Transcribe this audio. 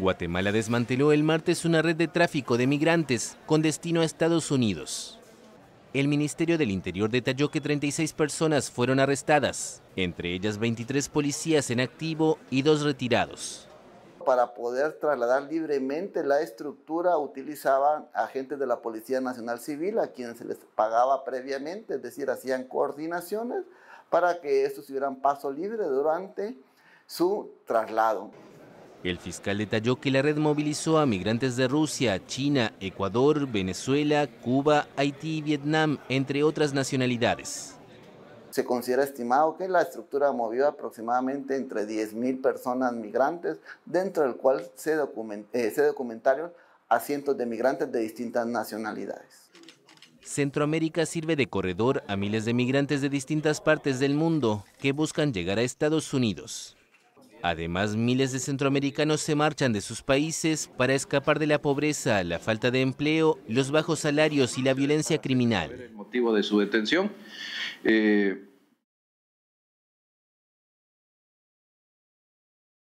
Guatemala desmanteló el martes una red de tráfico de migrantes con destino a Estados Unidos. El Ministerio del Interior detalló que 36 personas fueron arrestadas, entre ellas 23 policías en activo y dos retirados para poder trasladar libremente la estructura utilizaban agentes de la Policía Nacional Civil a quienes se les pagaba previamente, es decir, hacían coordinaciones para que estos tuvieran paso libre durante su traslado. El fiscal detalló que la red movilizó a migrantes de Rusia, China, Ecuador, Venezuela, Cuba, Haití y Vietnam, entre otras nacionalidades. Se considera estimado que la estructura movió aproximadamente entre 10.000 personas migrantes, dentro del cual eh, se, documentaron a cientos de migrantes de distintas nacionalidades. Centroamérica sirve de corredor a miles de migrantes de distintas partes del mundo que buscan llegar a Estados Unidos. Además, miles de centroamericanos se marchan de sus países para escapar de la pobreza, la falta de empleo, los bajos salarios y la violencia criminal. motivo de su detención. Eh,